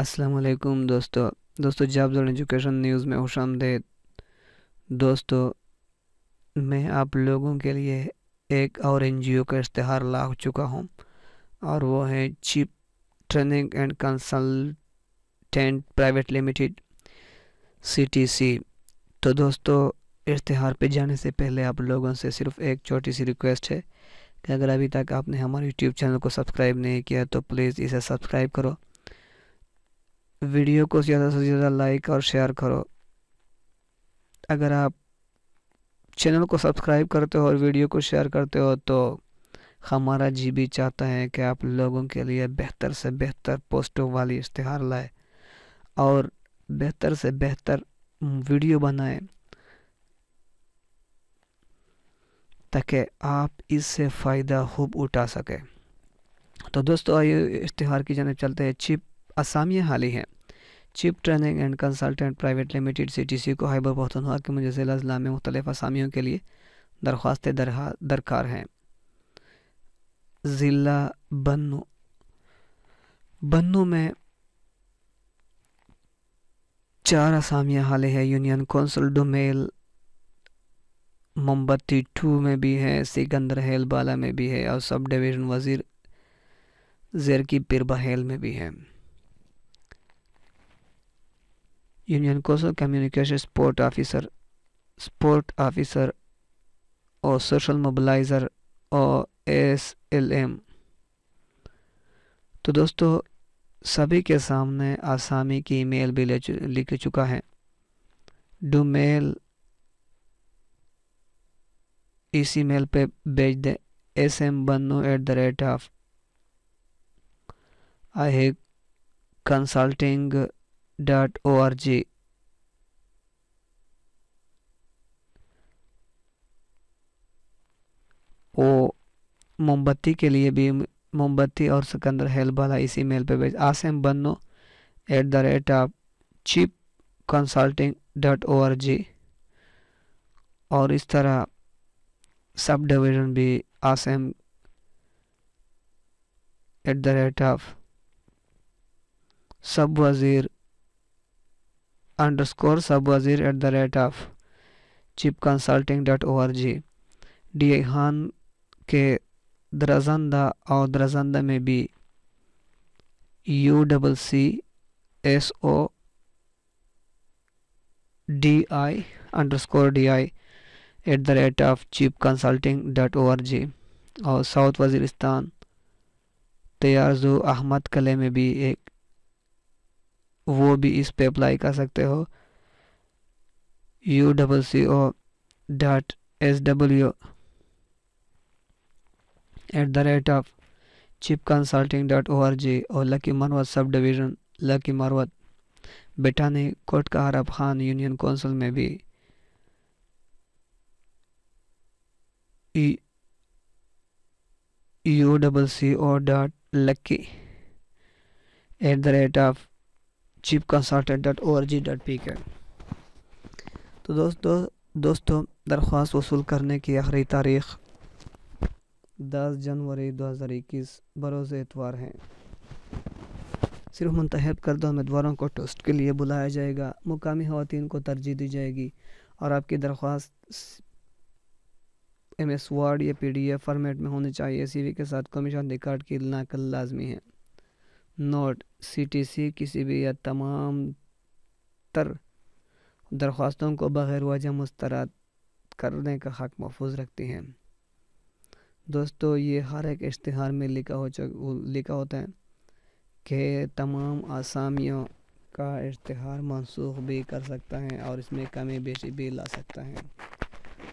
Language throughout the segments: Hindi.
असलकुम दोस्तों दोस्तों जॉब्स एजुकेशन न्यूज़ में खुश दोस्तों मैं आप लोगों के लिए एक और एन जी ओ का इश्तहार ला चुका हूँ और वो है CHIP training and consultant private limited C T C तो दोस्तों इश्तहार पे जाने से पहले आप लोगों से सिर्फ एक छोटी सी रिक्वेस्ट है कि अगर अभी तक आपने हमारे यूट्यूब चैनल को सब्सक्राइब नहीं किया तो प्लीज़ इसे सब्सक्राइब करो वीडियो को ज़्यादा से ज़्यादा लाइक और शेयर करो अगर आप चैनल को सब्सक्राइब करते हो और वीडियो को शेयर करते हो तो हमारा जी भी चाहता है कि आप लोगों के लिए बेहतर से बेहतर पोस्टों वाली इश्तहार लाए और बेहतर से बेहतर वीडियो बनाए ताकि आप इससे फ़ायदा खूब उठा सकें तो दोस्तों आइए इश्तहार की जानब चलते हैं चिप असामिया हाली हैं CHIP training and consultant private limited C T C को हाइबर कि मुझे ज़िला ज़िला में मुख्तलिफ असामियों के लिए दरख्वास्तें दरकार हैं ज़िला बन्नू बनो में चार असामियाँ हाले हैं यूनियन कौंसल डोमेल मोमबत्ती टू में भी है सिकंदर हेल बाला में भी है और सब डिवीज़न वज़ीर जेरकी की हेल में भी है union council communication support officer support officer और सोशल मोबलाइज़र और एस एल एम तो दोस्तों सभी के सामने आसामी की ईमेल भी लिख चुका है डू मेल इस ईमेल पे भेज दें S M Bannu at the rate of आई है consulting dot O R G वो मोमबत्ती के लिए भी मोमबत्ती और सिकंदर हेल्प वाला इस मेल पर भेज आसम Bannu at the rate of CHIP consulting dot O R G और इस तरह सब डिवीज़न भी आसम at the rate of sub Wazir underscore sub Wazir at the rate of CHIP consulting dot O R G D Khan के द्रजंदा और द्रजंदा में भी U double C S O D I underscore D I at the rate of CHIP consulting dot O R G और साउथ वजीरिस्तान तैयारजू अहमद कले में भी एक वो भी इस पे अप्लाई कर सकते हो U double C O dot S W at the rate of CHIP consulting dot O R G और लकी मरवत सब डिवीज़न लकी मरवत बेटानी कोट का हरब खान यूनियन कौंसिल में भी U double C O dot Lakki at the rate of CHIP consultant dot O R G dot P K तो दोस्तों दोस्तों दरख्वास्त वसूल करने की आखिरी तारीख 10 जनवरी 2021 बरोज़ एतवार है सिर्फ मंतहब करदा उम्मीदवारों को टेस्ट के लिए बुलाया जाएगा मुकामी खातन को तरजीह दी जाएगी और आपकी दरख्वास्त एम एस वर्ड या पी डी एफ फॉर्मेट में होनी चाहिए सी वी के साथ कमीशन रिकार्ड की नकल लाजमी है नोट सीटीसी किसी भी या तमाम तर दरख्वास्तों को बग़ैर वजह मुस्तरद करने का हक महफूज रखती हैं दोस्तों ये हर एक इश्तहार में लिखा हो लिखा होता है कि तमाम आसामियों का इश्तहार मनसूख भी कर सकता है और इसमें कमी बेशी भी ला सकता है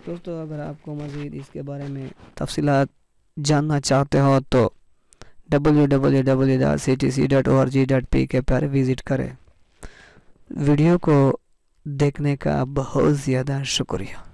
दोस्तों अगर आपको मज़ीद इसके बारे में तफसीत जानना चाहते हो तो पी के पर विज़िट करें वीडियो को देखने का बहुत ज़्यादा शुक्रिया